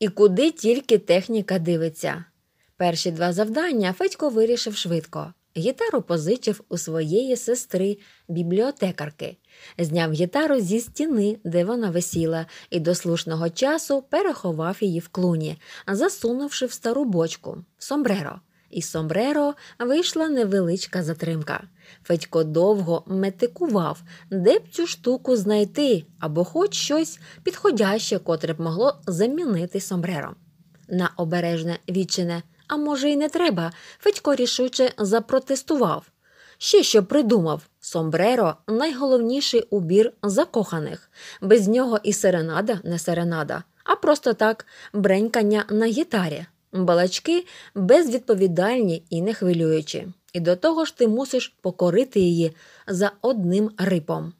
і куди тільки техніка дивиться. Перші два завдання Федько вирішив швидко. Гітару позичив у своєї сестри, бібліотекарки, зняв гітару зі стіни, де вона висіла, і до слушного часу переховав її в клуні, засунувши в стару бочку, в сомбреро. І Сомбреро вийшла невеличка затримка. Федько довго метикував, де б цю штуку знайти або хоч щось підходяще, котре б могло замінити Сомбреро. На обережне відчине, а може, й не треба, Федько рішуче запротестував. Ще що придумав Сомбреро найголовніший убір закоханих, без нього і серенада не серенада, а просто так бренькання на гітарі. Балачки безвідповідальні і не хвилюючі, і до того ж ти мусиш покорити її за одним рипом.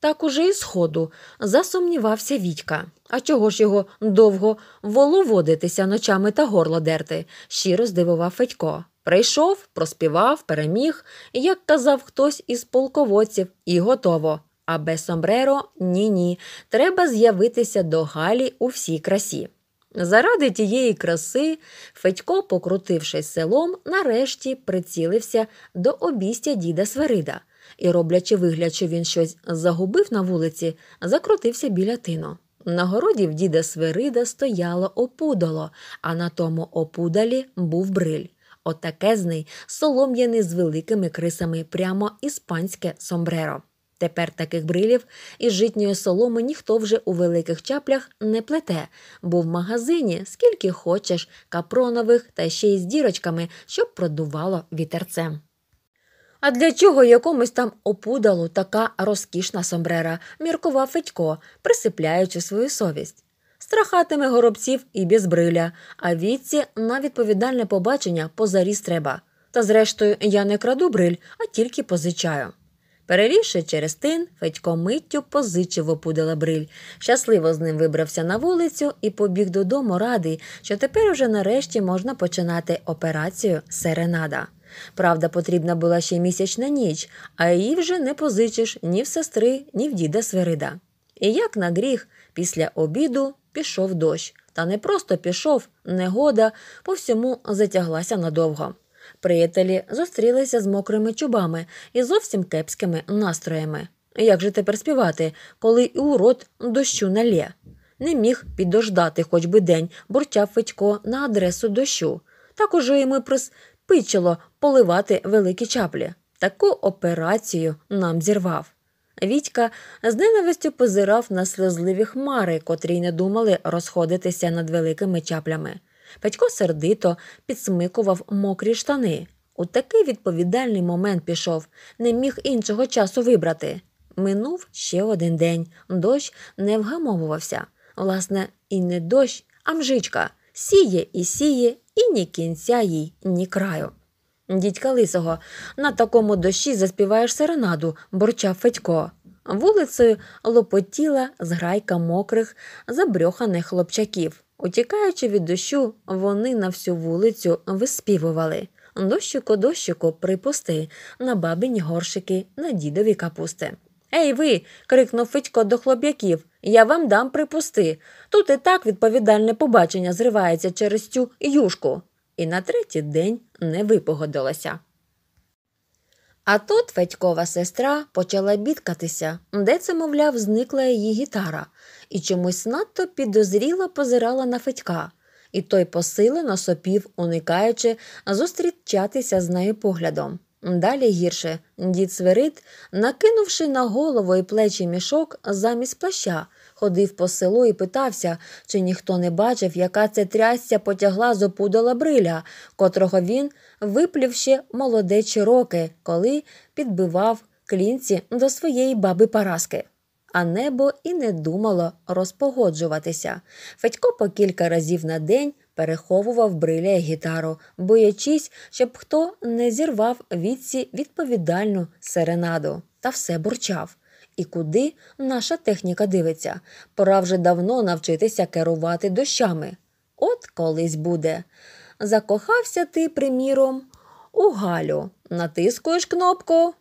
Так уже і сходу засумнівався Вітька. А чого ж його довго воловодитися ночами та горло дерти? щиро здивував Федько. Прийшов, проспівав, переміг, як казав хтось із полководців, і готово. А без Сомбреро ні ні. Треба з'явитися до Галі у всій красі. Заради тієї краси Федько, покрутившись селом, нарешті прицілився до обістя діда Сверида і, роблячи вигляд, що він щось загубив на вулиці, закрутився біля тину. На городі в діда Свирида стояло опудало, а на тому опудалі був бриль. Отакезний солом'яний з великими крисами прямо іспанське сомбреро. Тепер таких брилів із житньої соломи ніхто вже у великих чаплях не плете, бо в магазині скільки хочеш, капронових та ще й з дірочками, щоб продувало вітерцем. А для чого якомусь там опудалу така розкішна сомбрера, міркував Федько, присипляючи свою совість. Страхатиме горобців і без бриля, а віці на відповідальне побачення позаріз треба. Та, зрештою, я не краду бриль, а тільки позичаю. Перевівши через тин, Федько миттю позичив опудала бриль. Щасливо з ним вибрався на вулицю і побіг додому радий, що тепер уже нарешті можна починати операцію Серенада. Правда, потрібна була ще місячна ніч, а її вже не позичиш ні в сестри, ні в діда Свирида. І як на гріх, після обіду пішов дощ, та не просто пішов, негода по всьому затяглася надовго. Приятелі зустрілися з мокрими чубами і зовсім кепськими настроями. Як же тепер співати, коли і у рот дощу налє? Не міг підождати хоч би день, буртяв Федько на адресу дощу. Так уже йому приспичило поливати великі чаплі. Таку операцію нам зірвав. Вітька з ненавистю позирав на сльозливі хмари, котрі не думали розходитися над великими чаплями. Петько сердито підсмикував мокрі штани. У такий відповідальний момент пішов, не міг іншого часу вибрати. Минув ще один день. Дощ не вгамовувався. Власне, і не дощ, а мжичка. Сіє і сіє, і ні кінця їй, ні краю. Дідька лисого, на такому дощі заспіваєш серенаду, борчав Федько. Вулицею лопотіла зграйка мокрих, забрьоханих хлопчаків. Утікаючи від дощу, вони на всю вулицю виспівували дощику, дощику, припусти на бабині горшики, на дідові капусти. Ей ви. крикнув Федько до хлоп'яків. Я вам дам припусти. Тут і так відповідальне побачення зривається через цю юшку. І на третій день не випогодилося. А тут Федькова сестра почала бідкатися, де це, мовляв, зникла її гітара, і чомусь надто підозріло позирала на Федька, і той посилено сопів, уникаючи, зустрічатися з нею поглядом. Далі гірше дід Свирид, накинувши на голову і плечі мішок замість плаща, ходив по селу і питався, чи ніхто не бачив, яка це трясця потягла з опудала бриля, котрого він виплів ще молодечі роки, коли підбивав клінці до своєї баби Параски. А небо і не думало розпогоджуватися. Федько по кілька разів на день переховував бриля і гітару, боячись, щоб хто не зірвав віці відповідальну серенаду, та все бурчав і куди наша техніка дивиться. Пора вже давно навчитися керувати дощами. От колись буде. Закохався ти, приміром, у Галю. Натискуєш кнопку.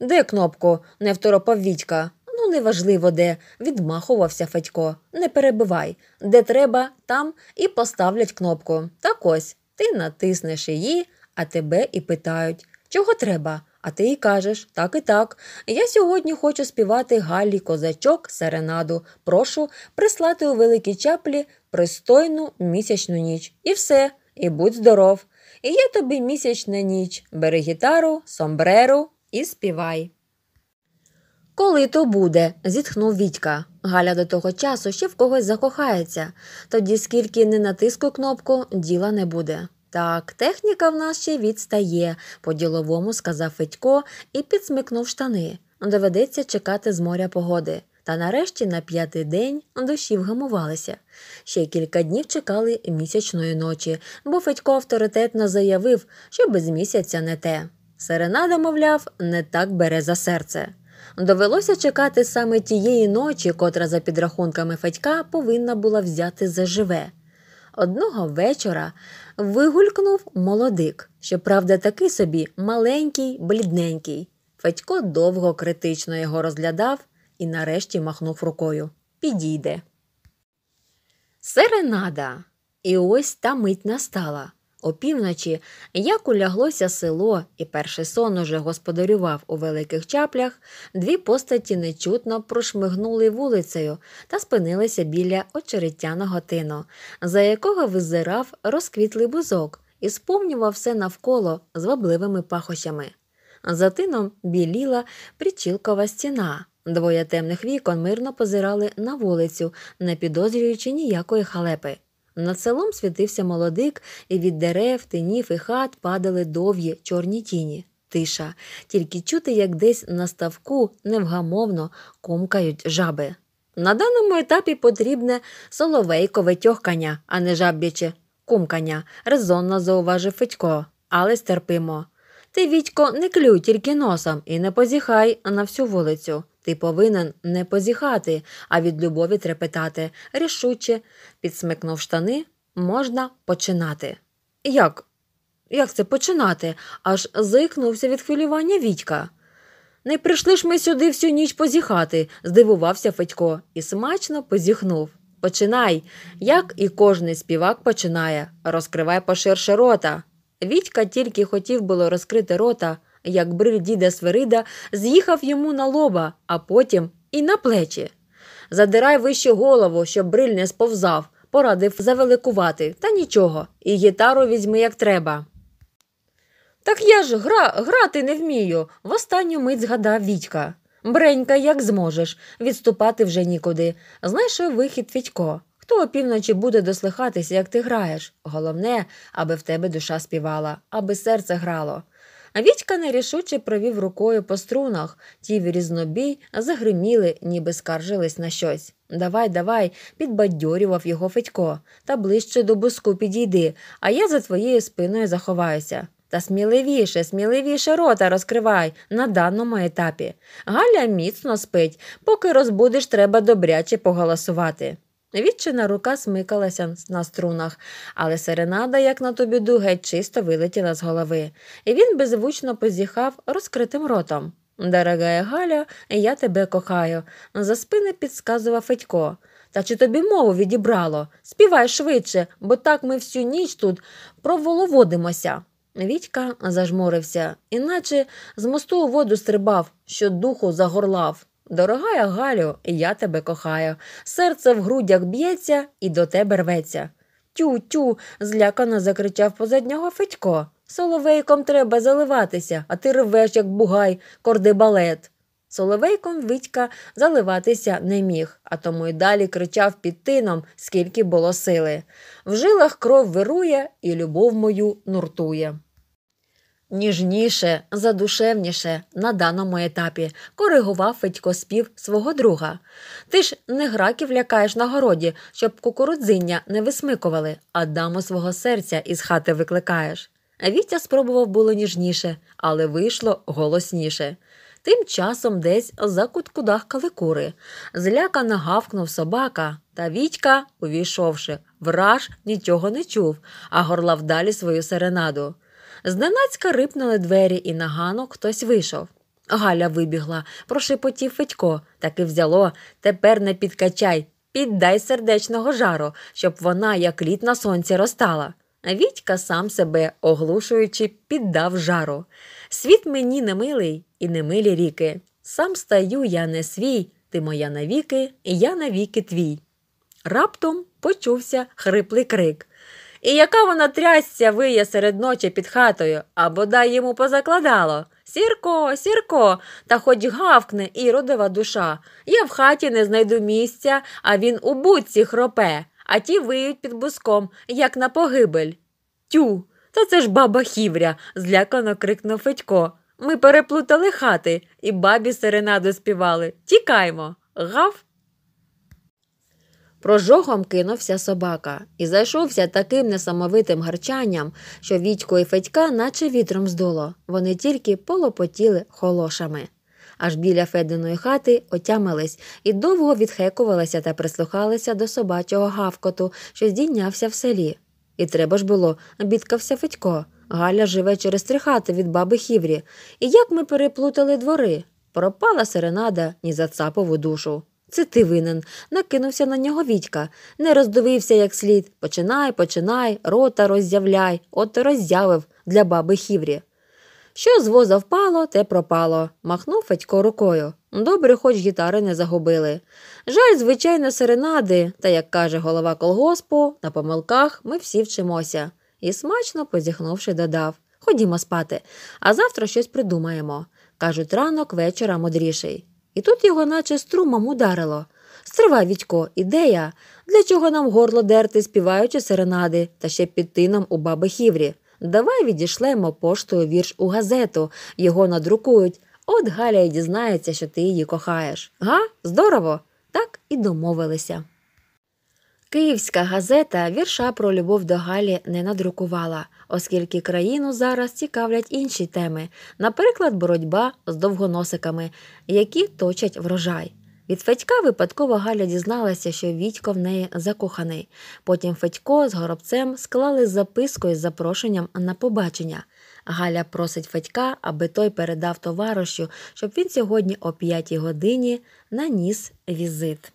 Де кнопку? не второпав Вітька. Ну, неважливо де, відмахувався Федько. Не перебивай. Де треба, там і поставлять кнопку. Так ось ти натиснеш її, а тебе і питають, чого треба? А ти й кажеш так і так. Я сьогодні хочу співати Галі козачок серенаду. Прошу прислати у великі чаплі пристойну місячну ніч. І все, і будь здоров. І я тобі місячна ніч. Бери гітару, сомбреру і співай. Коли то буде, зітхнув Вітька. Галя до того часу ще в когось закохається, тоді скільки не натиску кнопку, діла не буде. Так, техніка в нас ще відстає, по-діловому сказав Федько і підсмикнув штани. Доведеться чекати з моря погоди. Та нарешті на п'ятий день дощі вгамувалися. Ще кілька днів чекали місячної ночі, бо Федько авторитетно заявив, що без місяця не те. Серенада, мовляв, не так бере за серце. Довелося чекати саме тієї ночі, котра, за підрахунками Федька, повинна була взяти за живе. Одного вечора вигулькнув молодик, що правда таки собі маленький, блідненький. Федько довго критично його розглядав і нарешті махнув рукою. Підійде. Серенада. І ось та мить настала. Опівночі як уляглося село, і перший сон уже господарював у великих чаплях, дві постаті нечутно прошмигнули вулицею та спинилися біля очеретяного тину, за якого визирав розквітлий бузок і сповнював все навколо звабливими пахощами. За тином біліла причілкова стіна. Двоє темних вікон мирно позирали на вулицю, не підозрюючи ніякої халепи. Над селом світився молодик, і від дерев, тинів і хат падали довгі чорні тіні. Тиша, тільки чути, як десь на ставку невгамовно кумкають жаби. На даному етапі потрібне соловейкове тьохкання, а не жаб'яче кумкання, резонно зауважив Федько, але стерпимо. Ти, Вітько, не клюй тільки носом і не позіхай на всю вулицю. Ти повинен не позіхати, а від любові трепетати. Рішуче, підсмикнув штани, можна починати. Як? Як це починати? Аж заїкнувся від хвилювання Вітька. Не прийшли ж ми сюди всю ніч позіхати, здивувався Федько і смачно позіхнув. Починай, як і кожний співак починає, розкривай поширше рота. Вітька тільки хотів було розкрити рота, як бриль діда Сверида з'їхав йому на лоба, а потім і на плечі. Задирай вище голову, щоб бриль не сповзав, порадив завеликувати, та нічого, і гітару візьми як треба. Так я ж гра, грати не вмію, в останню мить згадав Вітька. Бренька, як зможеш, відступати вже нікуди. Знайшов вихід Вітько. Хто опівночі буде дослихатися, як ти граєш. Головне, аби в тебе душа співала, аби серце грало. А Вітька нерішуче провів рукою по струнах, ті в різнобій загриміли, ніби скаржились на щось. Давай, давай, підбадьорював його Федько, та ближче до буску підійди, а я за твоєю спиною заховаюся. Та сміливіше, сміливіше рота розкривай на даному етапі. Галя міцно спить, поки розбудеш, треба добряче поголосувати. Відчина рука смикалася на струнах, але серенада, як на тобі геть чисто вилетіла з голови, і він беззвучно позіхав розкритим ротом. Дорогая Галя, я тебе кохаю, за спини підсказував Федько. Та чи тобі мову відібрало? Співай швидше, бо так ми всю ніч тут проволоводимося. Вітька зажмурився, іначе з мосту у воду стрибав, що духу загорлав. Дорогая Галю, я тебе кохаю. Серце в грудях б'ється і до тебе рветься. Тю, тю, злякано закричав позаднього Федько. Соловейком треба заливатися, а ти рвеш, як бугай, кордебалет. Соловейком Вітька заливатися не міг, а тому й далі кричав під тином, скільки було сили. В жилах кров вирує і любов мою нуртує. Ніжніше, задушевніше на даному етапі коригував Федько спів свого друга. Ти ж не граків лякаєш на городі, щоб кукурудзиння не висмикували, а даму свого серця із хати викликаєш. Вітя спробував було ніжніше, але вийшло голосніше. Тим часом десь за куткудах каликури. Злякано гавкнув собака, та Вітька, увійшовши, враж нічого не чув, а горлав далі свою серенаду. Зненацька рипнули двері, і на ганок хтось вийшов. Галя вибігла, прошепотів Федько, так і взяло. Тепер не підкачай, піддай сердечного жару, щоб вона, як лід на сонці, розтала. Вітька сам себе, оглушуючи, піддав жару. Світ мені немилий і немилі ріки. Сам стаю я не свій, ти моя навіки, і я навіки твій. Раптом почувся хриплий крик. І яка вона трясся виє серед ночі під хатою, а бодай йому позакладало. Сірко, сірко, та хоч гавкне іродова душа. Я в хаті не знайду місця, а він у будці хропе, а ті виють під буском, як на погибель. Тю, та це ж баба хівря, злякано крикнув Федько. Ми переплутали хати і бабі серенаду співали. Тікаймо. Гав. Прожогом кинувся собака і зайшовся таким несамовитим гарчанням, що Вітько і Федька наче вітром здуло, вони тільки полопотіли холошами. Аж біля Фединої хати отямились і довго відхекувалися та прислухалися до собачого гавкоту, що здійнявся в селі. І треба ж було, бідкався Федько. Галя живе через три хати від баби Хіврі. І як ми переплутали двори? Пропала серенада ні за цапову душу. Це ти винен. Накинувся на нього Вітька, не роздивився як слід. Починай, починай, рота роззявляй, от роззявив для баби хіврі. Що з воза впало, те пропало, махнув Федько рукою. Добре, хоч гітари не загубили. Жаль, звичайно, серенади, та, як каже голова колгоспу, на помилках ми всі вчимося. І смачно позіхнувши, додав Ходімо спати, а завтра щось придумаємо. Кажуть, ранок вечора мудріший. І тут його, наче струмом, ударило. Стривай, Вітько, ідея, для чого нам горло дерти, співаючи серенади та ще під тином у баби Хіврі. Давай відійшлемо поштою вірш у газету, його надрукують. От Галя й дізнається, що ти її кохаєш. Га? Здорово! Так і домовилися. Київська газета вірша про любов до Галі не надрукувала, оскільки країну зараз цікавлять інші теми, наприклад, боротьба з довгоносиками, які точать врожай. Від Федька випадково Галя дізналася, що Вітько в неї закоханий. Потім Федько з горобцем склали записку із запрошенням на побачення. Галя просить Федька, аби той передав товаришу, щоб він сьогодні о п'ятій годині наніс візит.